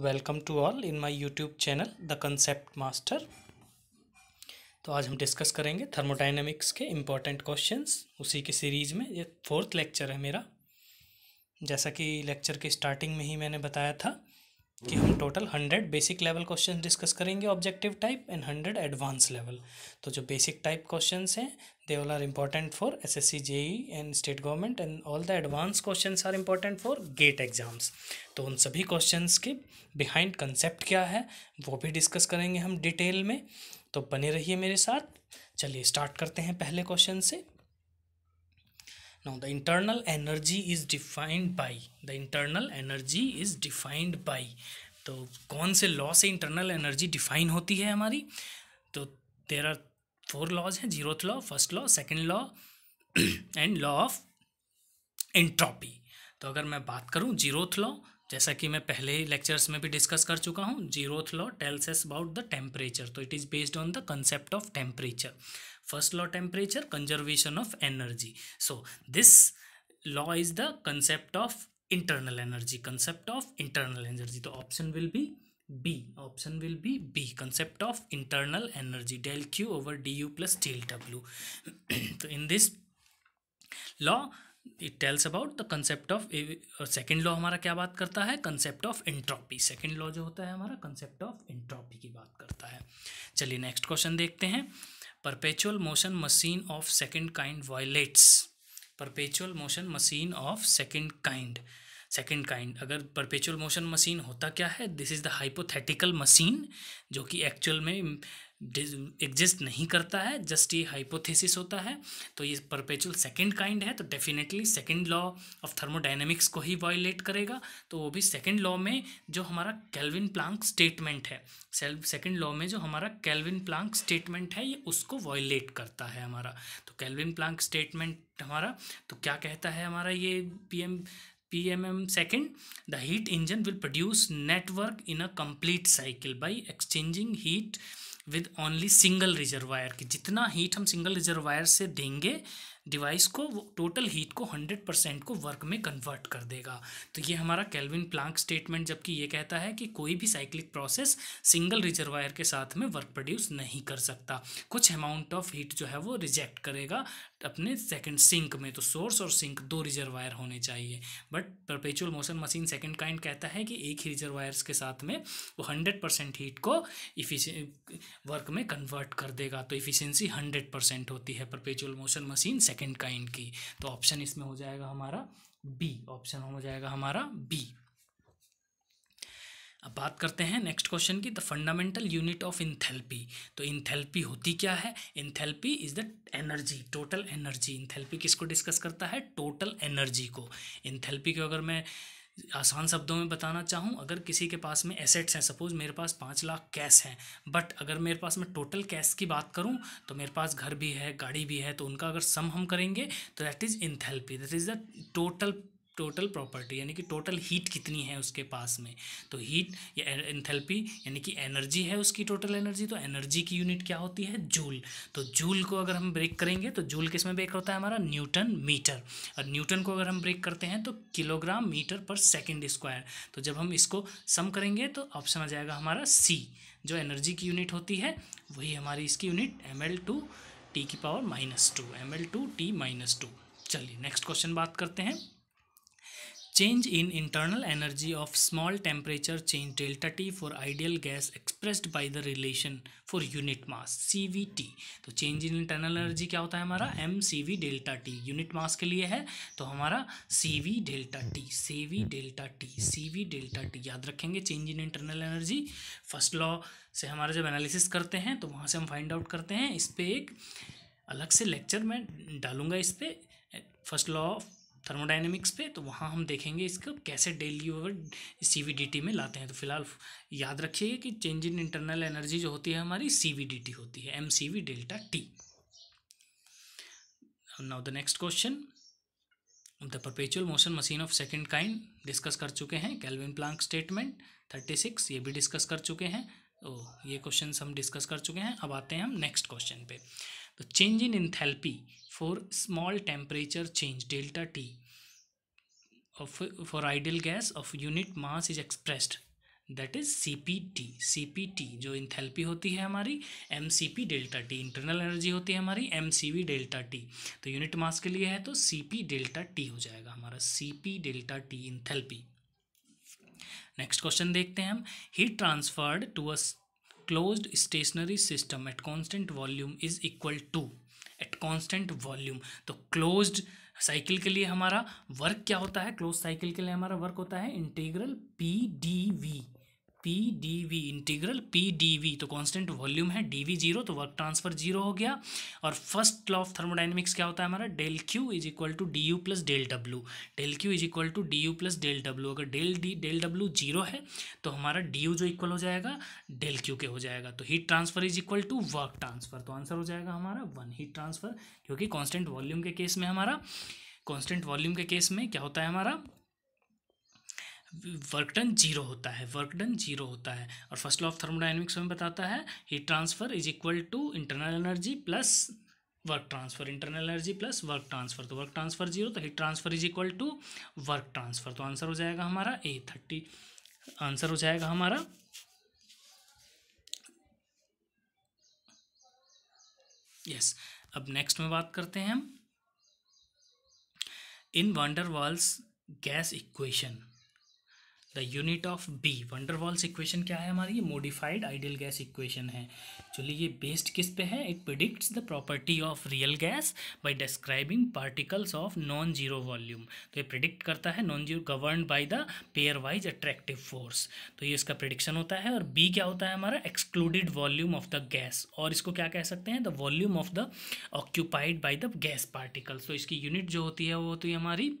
Welcome to all in my YouTube channel the concept master तो आज हम discuss करेंगे थर्मोडाइनमिक्स के इम्पॉर्टेंट क्वेश्चंस उसी की सीरीज़ में ये फोर्थ लेक्चर है मेरा जैसा कि लेक्चर के स्टार्टिंग में ही मैंने बताया था कि हम total hundred basic level question discuss करेंगे objective type and hundred advance level तो जो बेसिक टाइप क्वेश्चन हैं they all are important for S S C JE and state government and all the advance question are important for GATE exams तो उन सभी question के behind concept क्या है वो भी डिस्कस करेंगे हम डिटेल में तो बने रहिए मेरे साथ चलिए स्टार्ट करते हैं पहले क्वेश्चन से now the internal energy is defined by the internal energy is defined by तो कौन से लॉ से इंटरनल एनर्जी डिफाइन होती है हमारी तो देर आर फोर लॉज हैं zeroth law first law second law and law of entropy तो अगर मैं बात करूं जीरोथ लॉ जैसा कि मैं पहले ही लेक्चर्स में भी डिस्कस कर चुका हूं zeroth law tells us about the temperature तो it is based on the concept of temperature first law temperature conservation of energy so this law is the concept of internal energy concept of internal energy the option will be b option will be b concept of internal energy del q over du plus del w so in this law it tells about the concept of और second law हमारा क्या बात करता है concept of entropy second law जो होता है हमारा कंसेप्ट ऑफ एंट्रोपी की बात करता है चलिए नेक्स्ट क्वेश्चन देखते हैं perpetual motion machine of second kind violates perpetual motion machine of second kind second kind अगर परपेचुअल मोशन मशीन होता क्या है this is the hypothetical machine जो कि एक्चुअल में एग्जिस्ट नहीं करता है जस्ट ये हाइपोथेसिस होता है तो ये परपेचुअल सेकेंड काइंड है तो definitely second law of thermodynamics को ही वायोलेट करेगा तो वो भी सेकेंड लॉ में जो हमारा कैलविन प्लांक स्टेटमेंट है सेकेंड लॉ में जो हमारा कैलविन प्लांक स्टेटमेंट है ये उसको वायोलेट करता है हमारा तो कैलविन प्लांक स्टेटमेंट हमारा तो क्या कहता है हमारा ये P M M second the heat engine will produce net work in a complete cycle by exchanging heat with only single reservoir कि जितना हीट हम सिंगल रिजर्वायर से देंगे डिवाइस को टोटल हीट को 100 परसेंट को वर्क में कन्वर्ट कर देगा तो ये हमारा कैलविन प्लांक स्टेटमेंट जबकि ये कहता है कि कोई भी साइक्लिक प्रोसेस सिंगल रिजर्वायर के साथ में वर्क प्रोड्यूस नहीं कर सकता कुछ अमाउंट ऑफ हीट जो है वो रिजेक्ट करेगा अपने सेकेंड सिंक में तो सोर्स और सिंक दो रिजर्वायर होने चाहिए but perpetual motion machine second kind कहता है कि एक ही रिजर्वायर्स के साथ में वो हंड्रेड परसेंट हीट को इफिश वर्क में कन्वर्ट कर देगा तो इफिशेंसी हंड्रेड परसेंट होती है perpetual motion machine second kind की तो ऑप्शन इसमें हो जाएगा हमारा बी ऑप्शन हो जाएगा हमारा बी अब बात करते हैं नेक्स्ट क्वेश्चन की the fundamental unit of enthalpy तो इंथेल्पी होती क्या है enthalpy is the energy total energy enthalpy किसको डिस्कस करता है टोटल एनर्जी को इंथेल्पी को अगर मैं आसान शब्दों में बताना चाहूँ अगर किसी के पास में एसेट्स हैं सपोज़ मेरे पास पाँच लाख कैश हैं बट अगर मेरे पास मैं टोटल कैश की बात करूँ तो मेरे पास घर भी है गाड़ी भी है तो उनका अगर सम हम करेंगे तो that is enthalpy that is the total total property यानी कि टोटल हीट कितनी है उसके पास में तो हीट या एंथैल्पी यानी कि एनर्जी है उसकी टोटल एनर्जी तो एनर्जी की यूनिट क्या होती है जूल तो जूल को अगर हम ब्रेक करेंगे तो जूल किस में ब्रेक होता है हमारा न्यूटन मीटर और न्यूटन को अगर हम ब्रेक करते हैं तो kilogram metre per second square तो जब हम इसको सम करेंगे तो ऑप्शन आ जाएगा हमारा सी जो एनर्जी की यूनिट होती है वही हमारी इसकी unit M L two T की power minus two M L two T minus two चलिए नेक्स्ट क्वेश्चन बात करते हैं Change in internal energy of small temperature change delta T for ideal gas expressed by the relation for unit mass CVT तो change in internal energy क्या होता है हमारा M C V delta T unit mass के लिए है तो हमारा C V delta T C V delta T C V delta T याद रखेंगे change in internal energy first law से हमारा जब एनालिसिस करते हैं तो वहाँ से हम फाइंड आउट करते हैं इस पर एक अलग से लेक्चर मैं डालूंगा इस पर फर्स्ट लॉ ऑफ थर्मोडाइनमिक्स पे तो वहाँ हम देखेंगे इसको कैसे डेली over C V D T में लाते हैं तो फिलहाल याद रखिए कि चेंज इन इंटरनल एनर्जी जो होती है हमारी सी वी डी टी होती है M C V delta T now the next question the perpetual motion machine of second kind discuss कर चुके हैं Kelvin Planck statement thirty six ये भी डिस्कस कर चुके हैं तो ये क्वेश्चन हम डिस्कस कर चुके हैं अब आते हैं हम नेक्स्ट क्वेश्चन पे तो change in enthalpy for small temperature change delta T of for ideal gas of unit mass is expressed that is C P T C P T जो इंथेल्पी होती है हमारी M C P delta T internal energy होती है हमारी M C V delta T तो unit mass के लिए है तो सी पी डेल्टा टी हो जाएगा हमारा C P delta T enthalpy next question देखते हैं हम heat transferred to a closed stationary system at constant volume is equal to at constant volume तो क्लोज्ड साइकिल के लिए हमारा वर्क क्या होता है क्लोज साइकिल के लिए हमारा वर्क होता है integral P D V P D V integral P D V तो कांस्टेंट वॉल्यूम है डी वी जीरो तो वर्क ट्रांसफर जीरो हो गया और फर्स्ट लॉ ऑफ थर्मोडाइनमिक्स क्या होता है हमारा del Q is equal to D U plus del W del Q is equal to D U plus del W अगर del D del W zero है तो हमारा डी यू जो equal हो जाएगा डेल क्यू के हो जाएगा तो heat transfer is equal to work transfer तो आंसर हो जाएगा हमारा वन हीट ट्रांसफर क्योंकि कॉन्स्टेंट वॉल्यूम के केस में हमारा कॉन्स्टेंट वॉल्यूम के केस में क्या होता है हमारा वर्क डन जीरो होता है वर्क डन जीरो होता है और फर्स्ट लॉ ऑफ थर्मोडाइनमिक्स में बताता है heat transfer is equal to internal energy plus work transfer internal energy plus work transfer तो वर्क ट्रांसफर जीरो तो heat transfer is equal to work transfer तो answer हो जाएगा हमारा ए थर्टी आंसर हो जाएगा हमारा यस yes. अब नेक्स्ट में बात करते हैं हम इन van der Waals gas equation the unit of B van der Waals equation क्या है हमारी ये मोडिफाइड आइडियल गैस इक्वेशन है चलिए ये बेस्ड किस पे है it predicts the property of real gas by describing particles of non zero volume तो ये प्रिडिक्ट करता है non zero govern by the pair wise attractive force तो ये इसका प्रिडिक्शन होता है और बी क्या होता है हमारा excluded volume of the gas और इसको क्या कह सकते हैं the volume of the occupied by the gas particles तो इसकी यूनिट जो होती है वो होती है हमारी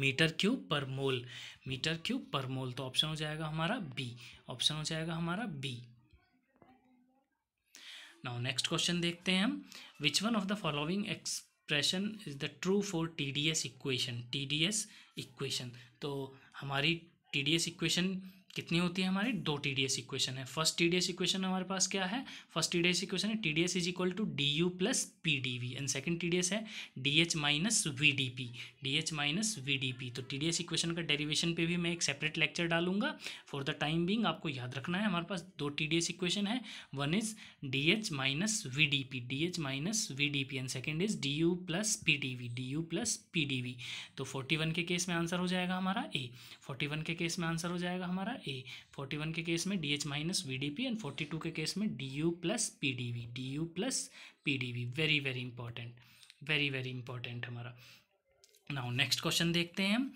मीटर क्यूब पर मोल मीटर क्यूब पर मोल तो ऑप्शन हो जाएगा हमारा बी ऑप्शन हो जाएगा हमारा बी नाउ नेक्स्ट क्वेश्चन देखते हैं हम which one of the following expression is the true for T D S equation T D S equation तो हमारी टी डी एस इक्वेशन कितनी होती है हमारी दो टी डी एस इक्वेशन है first T D S equation हमारे पास क्या है first T D S equation है T D S is equal to D U plus P D V and second T D S है D H minus V D P D H minus V D P तो T D S equation का derivation पे भी मैं एक separate lecture डालूंगा for the time being आपको याद रखना है हमारे पास दो टी डी एस इक्वेशन है one is D H minus V D P D H minus V D P and second is D U plus P D V D U plus P D V तो forty one के case में answer हो जाएगा हमारा A forty one के case में answer हो जाएगा हमारा ए फोर्टी वन के केस में D H minus V D P and forty two के केस में D U plus P D V D U plus P D V very very important very very important हमारा now next question देखते हैं हम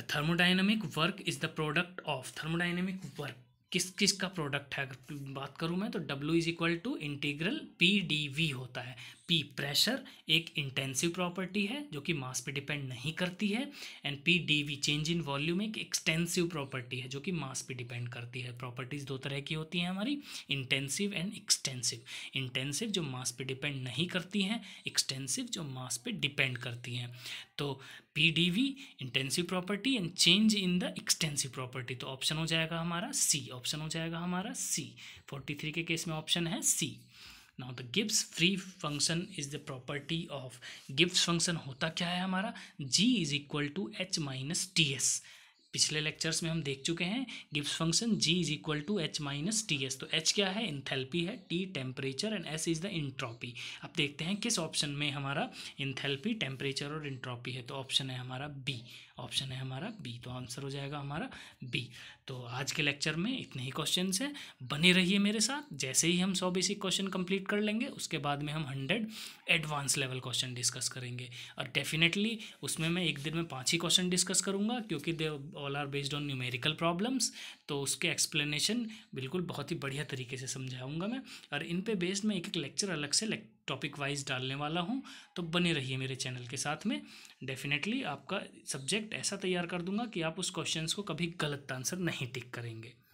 the thermodynamic work is the product of thermodynamic work किस किस का product है अगर बात करूँ मैं तो W is equal to integral P D V होता है P प्रेशर एक इंटेंसिव प्रॉपर्टी है जो कि मास पे डिपेंड नहीं करती है and P D V change in volume एक एक्सटेंसिव प्रॉपर्टी है जो कि मास पे डिपेंड करती है प्रॉपर्टीज़ दो तरह की होती हैं हमारी इंटेंसिव एंड एक्सटेंसिव इंटेंसिव जो मास पे डिपेंड नहीं करती हैं एक्सटेंसिव जो मास पे डिपेंड करती हैं तो P D V intensive property and change in the extensive property तो ऑप्शन हो जाएगा हमारा सी ऑप्शन हो जाएगा हमारा सी फोर्टी थ्री के केस में ऑप्शन है C now the Gibbs free function is the property of Gibbs function होता क्या है हमारा G is equal to H minus T S पिछले लेक्चर्स में हम देख चुके हैं Gibbs function G is equal to H minus T S तो एच क्या है इंथेल्पी है T temperature and S is the entropy अब देखते हैं किस ऑप्शन में हमारा इंथेल्पी टेम्परेचर और इंट्रॉपी है तो ऑप्शन है हमारा बी ऑप्शन है हमारा बी तो आंसर हो जाएगा हमारा बी तो आज के लेक्चर में इतने ही क्वेश्चन हैं बने रहिए मेरे साथ जैसे ही हम सौ बेसिक क्वेश्चन कंप्लीट कर लेंगे उसके बाद में हम hundred advance level question discuss करेंगे और डेफिनेटली उसमें मैं एक दिन में पाँच ही क्वेश्चन डिस्कस करूँगा क्योंकि they all are based on numerical problems तो उसके एक्सप्लेनेशन बिल्कुल बहुत ही बढ़िया तरीके से समझाऊँगा मैं और इन पर बेस्ड मैं एक एक लेक्चर अलग से लेक्चर टॉपिक वाइज डालने वाला हूँ तो बने रहिए मेरे चैनल के साथ में डेफिनेटली आपका सब्जेक्ट ऐसा तैयार कर दूंगा कि आप उस क्वेश्चन को कभी गलत आंसर नहीं टिक करेंगे